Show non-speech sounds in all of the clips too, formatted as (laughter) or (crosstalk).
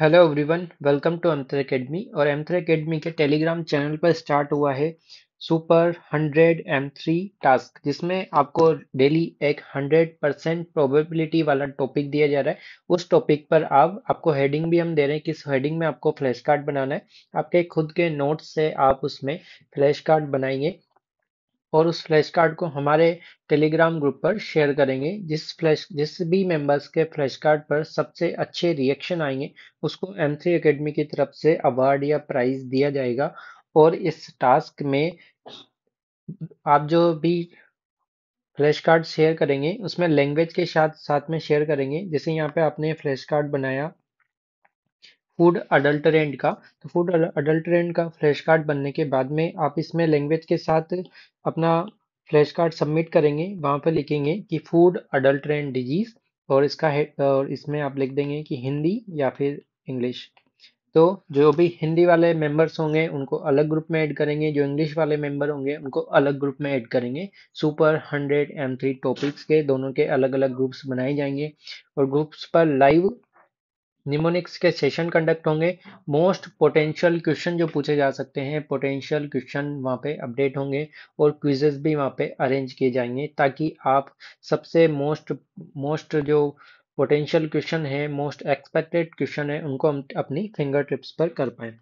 hello everyone welcome to M three academy और M three academy के Telegram channel पर start हुआ है super hundred M three task जिसमें आपको डेली एक हंड्रेड परसेंट प्रोबेबिलिटी वाला टॉपिक दिया जा रहा है उस टॉपिक पर आप आपको हेडिंग भी हम दे रहे हैं किस हेडिंग में आपको फ्लैश कार्ड बनाना है आपके खुद के नोट्स से आप उसमें फ्लैश कार्ड बनाएंगे और उस फ्लैश कार्ड को हमारे टेलीग्राम ग्रुप पर शेयर करेंगे जिस फ्लैश जिस भी मेंबर्स के फ्लैश कार्ड पर सबसे अच्छे रिएक्शन आएंगे उसको एम थ्री अकेडमी की तरफ से अवार्ड या प्राइज दिया जाएगा और इस टास्क में आप जो भी फ्लैश कार्ड शेयर करेंगे उसमें लैंग्वेज के साथ साथ में शेयर करेंगे जैसे यहाँ पे आपने फ्लैश कार्ड बनाया फूड अडल्टरेंट का तो फूड अडल्टरेंट का फ्लैश कार्ड बनने के बाद में आप इसमें लैंग्वेज के साथ अपना फ्लैश कार्ड सबमिट करेंगे वहाँ पर लिखेंगे कि फूड अडल्टरेंट डिजीज और इसका है और इसमें आप लिख देंगे कि हिंदी या फिर इंग्लिश तो जो भी हिंदी वाले मेंबर्स होंगे उनको अलग ग्रुप में ऐड करेंगे जो इंग्लिश वाले मेंबर होंगे उनको अलग ग्रुप में ऐड करेंगे super hundred M three topics के दोनों के अलग अलग ग्रुप्स बनाए जाएंगे और ग्रुप्स पर लाइव निमोनिक्स के सेशन कंडक्ट होंगे मोस्ट पोटेंशियल क्वेश्चन जो पूछे जा सकते हैं पोटेंशियल क्वेश्चन वहाँ पे अपडेट होंगे और क्विजेस भी वहाँ पे अरेंज किए जाएंगे ताकि आप सबसे मोस्ट मोस्ट जो पोटेंशियल क्वेश्चन है मोस्ट एक्सपेक्टेड क्वेश्चन है उनको हम अपनी फिंगर टिप्स पर कर पाएँ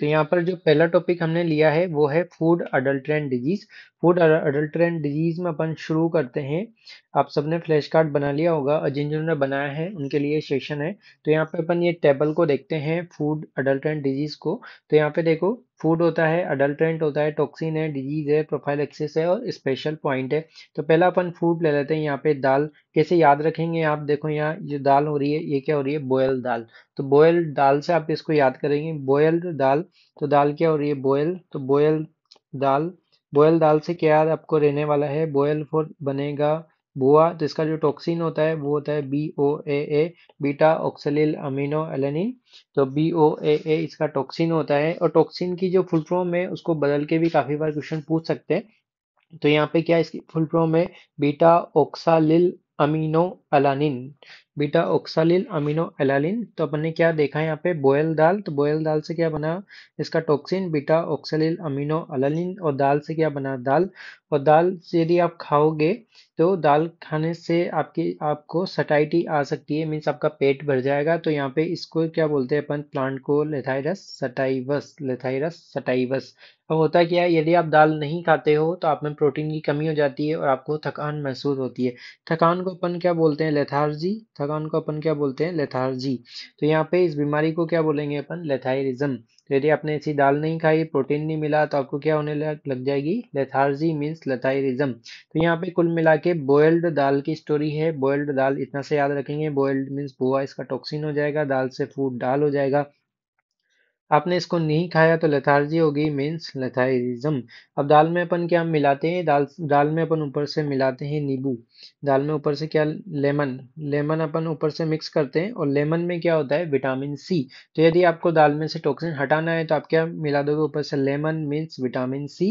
तो यहाँ पर जो पहला टॉपिक हमने लिया है वो है food adulterant disease food adulterant disease में अपन शुरू करते हैं आप सबने फ्लैश कार्ड बना लिया होगा और जिन जिन्होंने बनाया है उनके लिए सेशन है तो यहाँ पे अपन ये टेबल को देखते हैं फूड अडल्ट्रेंट डिजीज को तो यहाँ पे देखो फूड होता है अडल्ट्रेंट होता है टॉक्सिन है डिजीज है प्रोफाइल एक्सेस है और स्पेशल पॉइंट है तो पहला अपन फूड ले लेते हैं यहाँ पे दाल कैसे याद रखेंगे आप देखो यहाँ जो दाल हो रही है ये क्या हो रही है बॉयल दाल तो बॉयल दाल से आप इसको याद करेंगे बॉयल्ड दाल तो दाल क्या हो रही है बॉयल तो बोयल दाल बॉयल दाल से क्या याद आपको रहने वाला है बॉयल फॉर बनेगा बुआ तो इसका जो टॉक्सिन होता है वो होता है B O A A beta oxalyl amino alanine तो बी ओ ए ए इसका टॉक्सिन होता है और टॉक्सिन की जो फुल फॉर्म है उसको बदल के भी काफ़ी बार क्वेश्चन पूछ सकते हैं तो यहाँ पे क्या इसकी फुल फॉर्म है beta oxalyl amino alanine beta oxalyl amino alanine तो अपन ने क्या देखा यहाँ पे बोयल दाल तो बोयल दाल से क्या बना इसका toxin beta oxalyl amino alanine और दाल से क्या बना दाल और दाल यदि आप खाओगे तो दाल खाने से आपकी आपको सटाइटी आ सकती है मीन्स आपका पेट भर जाएगा तो यहाँ पे इसको क्या बोलते हैं अपन प्लांट को लेथाइरस सटाइवस लेथाइरस सटाइवस अब होता क्या है यदि आप दाल नहीं खाते हो तो आप में प्रोटीन की कमी हो जाती है और आपको थकान महसूस होती है थकान को अपन क्या बोलते हैं लेथार्जी थकान को अपन क्या बोलते हैं लेथार्जी तो यहाँ पे इस बीमारी को क्या बोलेंगे अपन लेथाइरिज्म यदि आपने ऐसी दाल नहीं खाई प्रोटीन नहीं मिला तो आपको क्या होने लग जाएगी लेथार्जी मीन्स लथाइरिज्म तो यहाँ पे कुल मिला के बॉयल्ड दाल की स्टोरी है बॉयल्ड दाल इतना से याद रखेंगे बॉयल्ड मीन्स बोआ इसका टॉक्सिन हो जाएगा दाल से फूड डाल हो जाएगा आपने इसको नहीं खाया तो लेथार्जी होगी मीन्स लेथाइज्म अब दाल में अपन क्या मिलाते हैं दाल दाल में अपन ऊपर से मिलाते हैं नींबू दाल में ऊपर से क्या लेमन लेमन अपन ऊपर से मिक्स करते हैं और लेमन में क्या होता है विटामिन सी तो यदि आपको दाल में से टॉक्सिन हटाना है तो आप क्या मिला दोगे ऊपर से लेमन मीन्स विटामिन सी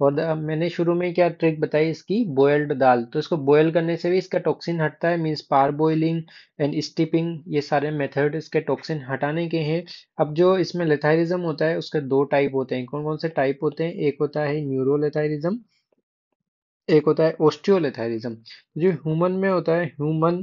और मैंने शुरू में क्या ट्रिक बताई इसकी बॉयल्ड दाल तो इसको बॉयल करने से भी इसका टॉक्सिन हटता है means parboiling and steeping ये सारे मेथड इसके टॉक्सिन हटाने के हैं अब जो इसमें लेथायरिज्म होता है उसके दो टाइप होते हैं कौन कौन से टाइप होते हैं एक होता है न्यूरोलेथायरिज्म एक होता है ओस्टियोलेथायरिज्म जो ह्यूमन में होता है ह्यूमन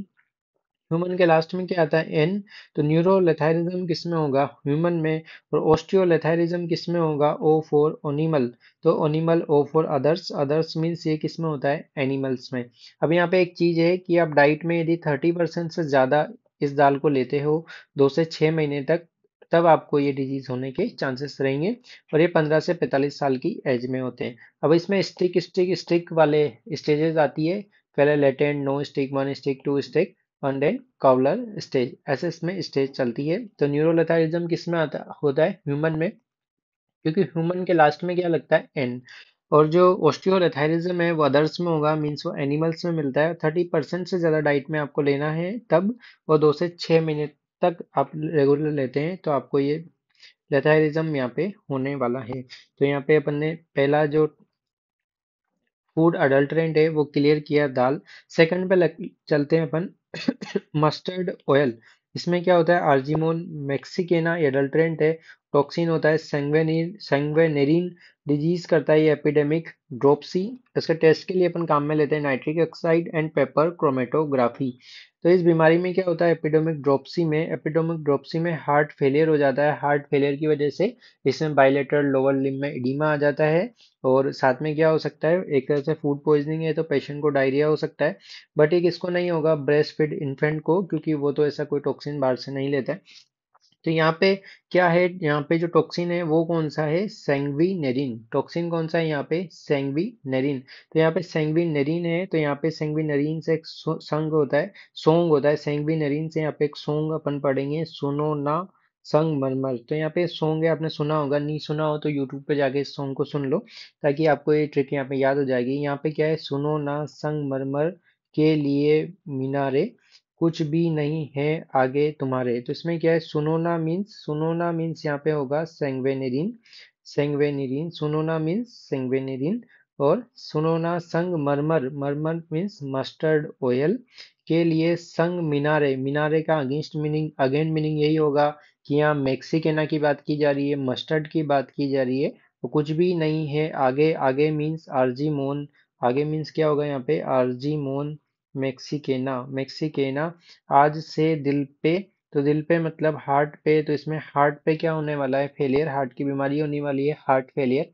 ह्यूमन के लास्ट में क्या आता है एन तो न्यूरोलेथायरिज्म किस में होगा ह्यूमन में और ओस्टियोलेथायरिज्म किस में होगा ओ फोर ओनिमल तो ओनिमल ओ फोर अदर्स अदर्स मीन्स ये किस में होता है एनिमल्स में अब यहाँ पे एक चीज़ है कि आप डाइट में यदि थर्टी परसेंट से ज़्यादा इस दाल को लेते हो दो से छः महीने तक तब आपको ये डिजीज़ होने के चांसेस रहेंगे और ये 15 से 45 साल की एज में होते हैं अब इसमें स्टिक स्टिक स्टिक वाले स्टेजेस आती है पहले latent no stick one stick two stick one then crawler stage ऐसे इसमें स्टेज चलती है तो न्यूरोलेथारिज्म किस में आता होता है ह्यूमन में क्योंकि ह्यूमन के लास्ट में क्या लगता है एन और जो ऑस्टियोलेथाइरिज्म है वो अदर्स में होगा मींस वो एनिमल्स में मिलता है थर्टी परसेंट से ज़्यादा डाइट में आपको लेना है तब वो दो से छः मिनट तक आप रेगुलर लेते हैं तो आपको ये लेथायरिज्म यहाँ पे होने वाला है तो यहाँ पे अपन ने पहला जो फूड अडल्ट्रेंट है वो क्लियर किया दाल सेकंड पे चलते हैं अपन मस्टर्ड (coughs) ऑयल इसमें क्या होता है आर्जीमोल मैक्सिकेना एडल्ट्रेंट है टॉक्सिन होता है सेंग्वेनेरिन डिजीज करता है एपिडेमिक ड्रोपसी इसके टेस्ट के लिए अपन काम में लेते हैं nitric oxide and paper chromatography तो इस बीमारी में क्या होता है एपिडोमिक ड्रॉपसी में एपिडोमिक ड्रॉपसी में हार्ट फेलियर हो जाता है हार्ट फेलियर की वजह से इसमें बाइलेटर लोअर लिम में इडीमा आ जाता है और साथ में क्या हो सकता है एक तरह से फूड पॉइजनिंग है तो पेशेंट को डायरिया हो सकता है बट एक इसको नहीं होगा ब्रेस्ट फिड इन्फेंट को क्योंकि वो तो ऐसा कोई टॉक्सिन बाहर से नहीं लेता है तो यहाँ पे क्या है यहाँ पे जो टॉक्सिन है वो कौन सा है सेंगवी नेरिन टॉक्सिन कौन सा है यहाँ पे सेंगवी नेरिन तो यहाँ पे सेंगवी नेरिन है तो यहाँ पे सेंगवी नेरिन से एक संग होता है सोंग होता है सेंगवी नेरिन से यहाँ पे एक सोंग अपन पढ़ेंगे सुनो ना संग मरमर तो यहाँ पे सॉन्ग है आपने सुना होगा नहीं सुना हो तो यूट्यूब पे जाके इस सॉन्ग को सुन लो ताकि आपको ये ट्रिक यहाँ पे याद हो जाएगी यहाँ पे क्या है सुनो ना संग मरमर के लिए मीनारे कुछ भी नहीं है आगे तुम्हारे तो इसमें क्या है सुनोना मीन्स सुनोना मीन्स यहाँ पे होगा सेंगवेनेरिन सेंगवेनेरिन सुनोना मीन्स सेंगवेनेरिन और सुनोना संग murmur murmur means mustard oil के लिए संग मीनारे मीनारे का अगेंस्ट मीनिंग अगेन मीनिंग यही होगा कि यहाँ मैक्सिकेना की बात की जा रही है मस्टर्ड की बात की जा रही है तो कुछ भी नहीं है आगे आगे मीन्स आर्जी मोन आगे मीन्स क्या होगा यहाँ पे आर्जी मोन मैक्सिकेना मैक्सिकेना आज से दिल पे तो दिल पे मतलब हार्ट पे तो इसमें हार्ट पे क्या होने वाला है फेलियर हार्ट की बीमारी होने वाली है हार्ट फेलियर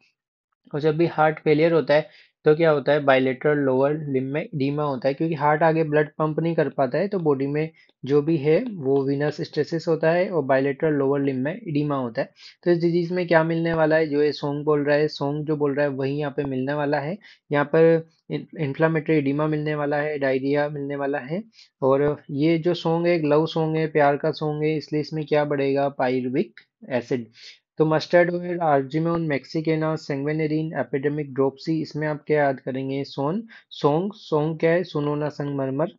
और जब भी हार्ट फेलियर होता है तो क्या होता है बाइलेटरल लोअर लिम में डीमा होता है क्योंकि हार्ट आगे ब्लड पंप नहीं कर पाता है तो बॉडी में जो भी है वो विनस स्ट्रेसिस होता है और बाइलेटरल लोअर लिम में इडीमा होता है तो इस डिजीज़ में क्या मिलने वाला है जो ये सोंग बोल रहा है सोंग जो बोल रहा है वही यहाँ पे मिलने वाला है यहाँ पर इन्फ्लामेटरी इडीमा मिलने वाला है डायरिया मिलने वाला है और ये जो सोंग है एक लव सोंग है प्यार का सोंग है इसलिए इसमें क्या बढ़ेगा पायरविक एसिड तो mustard oil argemone mexicana sanguinarine epidemic dropsy इसमें आप क्या याद करेंगे सोन सोंग सोंग क्या है सोनोना संगमरमर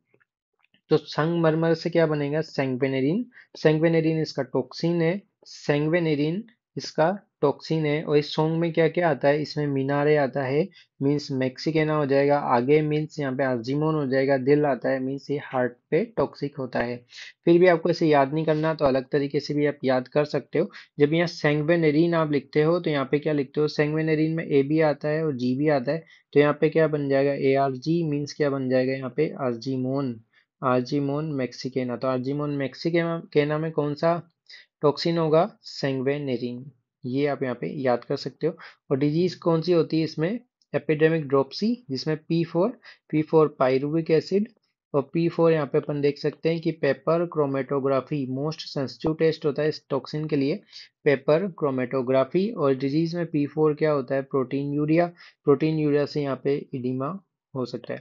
तो संगमरमर से क्या बनेगा सेंगवेनेरिन सेंगवेनेरिन इसका टोक्सिन है सेंगवेनेरिन इसका टॉक्सिन है और इस सॉन्ग में क्या क्या आता है इसमें मीनारे आता है मीन्स मैक्सिकेना हो जाएगा आगे मीन्स यहाँ पे आर्जिमोन हो जाएगा दिल आता है मीन्स ये हार्ट पे टॉक्सिक होता है फिर भी आपको इसे याद नहीं करना तो अलग तरीके से भी आप याद कर सकते हो जब यहाँ सेंगवेनेरीन आप लिखते हो तो यहाँ पे क्या लिखते हो सेंगवेनेरीन में ए भी आता है और जी भी आता है तो यहाँ पे क्या बन जाएगा ए आर जी मीन्स क्या बन जाएगा यहाँ पे आर्जीमोन आर्जीमोन मैक्सिकेना तो आर्जीमोन मैक्सिकेना में कौन सा टॉक्सिन होगा सेंगवेनेरिन ये आप यहाँ पे याद कर सकते हो और डिजीज कौन सी होती है इसमें एपिडेमिक ड्रॉपसी जिसमें P four P four pyruvic acid और पी फोर यहाँ पे अपन देख सकते हैं कि paper chromatography most sensitive test होता है इस टॉक्सिन के लिए पेपर क्रोमेटोग्राफी और डिजीज में पी फोर क्या होता है प्रोटीन यूरिया प्रोटीन यूरिया से यहाँ पे इडिमा हो सकता है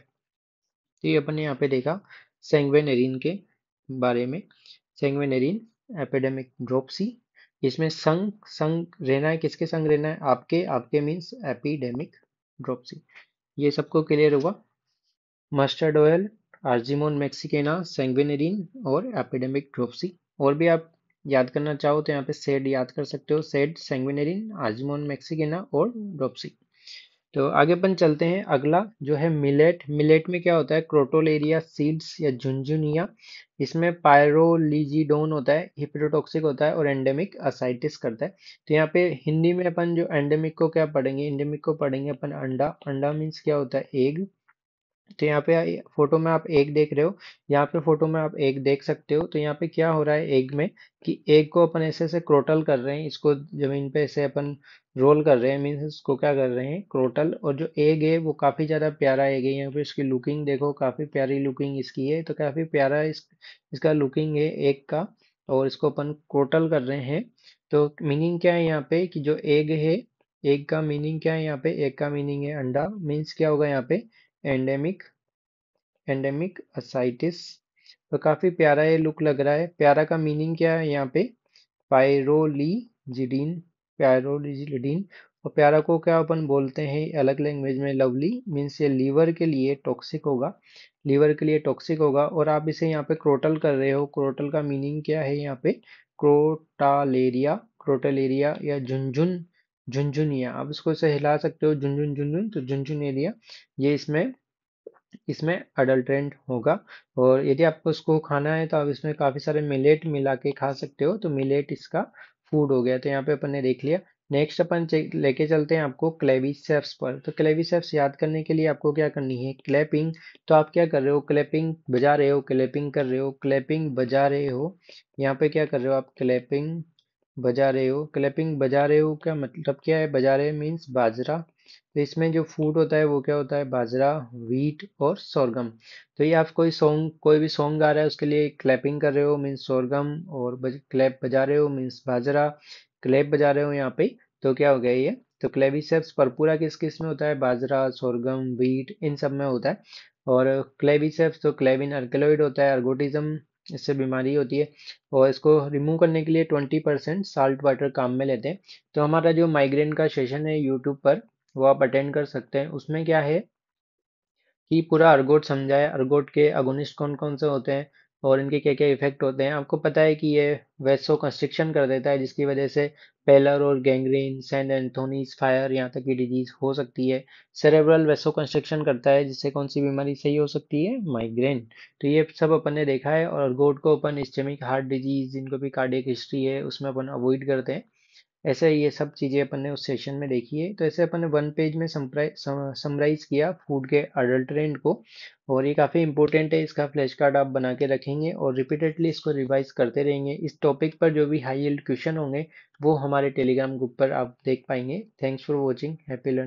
तो ये अपन ने यहाँ पे देखा सेंगवेनेरिन के बारे में सेंगवेनेरिन एपिडेमिक ड्रॉपसी इसमें संग संग रहना है किसके संग रहना है आपके आपके मीन्स एपिडेमिक ड्रॉपसी ये सबको क्लियर हुआ mustard oil argemone mexicana sanguinarine और एपिडेमिक ड्रॉपसी और भी आप याद करना चाहो तो यहाँ पे सेड याद कर सकते हो सेड सेंग्विनेरिन आर्जिमोन मैक्सिकेना और ड्रॉपसी तो आगे अपन चलते हैं अगला जो है मिलेट मिलेट में क्या होता है क्रोटोलेरिया सीड्स या झुंझुनिया इसमें पायरोलिजीडोन होता है हिप्रोटॉक्सिक होता है और एंडेमिक असाइटिस करता है तो यहाँ पे हिंदी में अपन जो एंडेमिक को क्या पढ़ेंगे एंडेमिक को पढ़ेंगे अपन अंडा अंडा मीन्स क्या होता है एग तो यहाँ पे फोटो में आप एक देख रहे हो यहाँ पे फोटो में आप एक देख सकते हो तो यहाँ पे क्या हो रहा है एग में कि एग को अपन ऐसे ऐसे क्रोटल कर रहे हैं इसको जमीन पे ऐसे अपन रोल कर रहे हैं मीन्स इसको क्या कर रहे हैं क्रोटल और जो एग है वो काफ़ी ज़्यादा प्यारा एग है यहाँ पे इसकी लुकिंग देखो काफ़ी प्यारी लुकिंग इसकी है तो काफ़ी प्यारा इस, इसका लुकिंग है एग का और इसको अपन क्रोटल कर रहे हैं तो मीनिंग क्या है यहाँ पे कि जो एग है एग का मीनिंग क्या है यहाँ पे एग का मीनिंग है अंडा मीन्स क्या होगा यहाँ पे एंडेमिक एंडेमिक असाइटिस तो काफ़ी प्यारा ये लुक लग रहा है प्यारा का मीनिंग क्या है यहाँ पे पायरोलीजिडीन पायरोलीजिडीन और प्यारा को क्या अपन बोलते हैं अलग लैंग्वेज में लवली मीन्स ये लीवर के लिए टॉक्सिक होगा लीवर के लिए टॉक्सिक होगा और आप इसे यहाँ पे क्रोटल कर रहे हो क्रोटल का मीनिंग क्या है यहाँ पे क्रोटालेरिया क्रोटलेरिया या झुंझुन झुंझुनिया आप इसको इसे हिला सकते हो झुंझुन झुंझुन तो झुंझुन एरिया ये इसमें इसमें अडल्ट्रेंट होगा और यदि आपको इसको खाना है तो आप इसमें काफ़ी सारे मिलेट मिला के खा सकते हो तो मिलेट इसका फूड हो गया तो यहाँ पे अपन ने देख लिया नेक्स्ट अपन लेके चलते हैं आपको क्लेवी सेफ्स पर तो क्लेवी सेफ्स याद करने के लिए आपको क्या करनी है क्लैपिंग तो आप क्या कर रहे हो क्लैपिंग बजा रहे हो क्लैपिंग कर रहे हो क्लैपिंग बजा रहे हो यहाँ पे क्या कर रहे हो आप क्लैपिंग बजा रहे हो क्लैपिंग बजा रहे हो क्या मतलब क्या है बजा रहे मीन्स बाजरा तो इसमें जो फूड होता है वो क्या होता है बाजरा वीट और सोरगम तो ये आप कोई सॉन्ग कोई भी सॉन्ग गा रहा है उसके लिए क्लैपिंग कर रहे हो मीन्स सोरगम और बज, क्लैप बजा रहे हो मीन्स बाजरा क्लैप बजा रहे हो यहाँ पे तो क्या हो गया ये तो क्लेविसेप्स परपूरा किस किस में होता है बाजरा सोरगम वीट इन सब में होता है और क्लेविसेप्स तो क्लेविन अर्कलोइड होता है अर्गोटिज्म इससे बीमारी होती है और इसको रिमूव करने के लिए 20 परसेंट साल्ट वाटर काम में लेते हैं तो हमारा जो माइग्रेन का सेशन है यूट्यूब पर वो आप अटेंड कर सकते हैं उसमें क्या है कि पूरा अर्गोट समझाए अर्गोट के अगोनिस्ट कौन कौन से होते हैं और इनके क्या क्या इफेक्ट होते हैं आपको पता है कि ये वेसो कंस्ट्रिक्शन कर देता है जिसकी वजह से पेलर और गैंग्रीन सेंट एंथोनीस फायर यहाँ तक की डिजीज हो सकती है सेरेब्रल वेसो कंस्ट्रिक्शन करता है जिससे कौन सी बीमारी सही हो सकती है माइग्रेन तो ये सब अपन ने देखा है और गोड को अपन स्टेमिक हार्ट डिजीज जिनको भी कार्डिक हिस्ट्री है उसमें अपन अवॉइड करते हैं ऐसे ये सब चीज़ें अपन ने उस सेशन में देखी है तो ऐसे अपन ने वन पेज में समराइज किया फूड के अडल्ट ट्रेंड को और ये काफ़ी इंपॉर्टेंट है इसका फ्लैश कार्ड आप बना के रखेंगे और रिपीटेडली इसको रिवाइज करते रहेंगे इस टॉपिक पर जो भी हाई एल्ड क्वेश्चन होंगे वो हमारे टेलीग्राम ग्रुप पर आप देख पाएंगे thanks for watching happy learn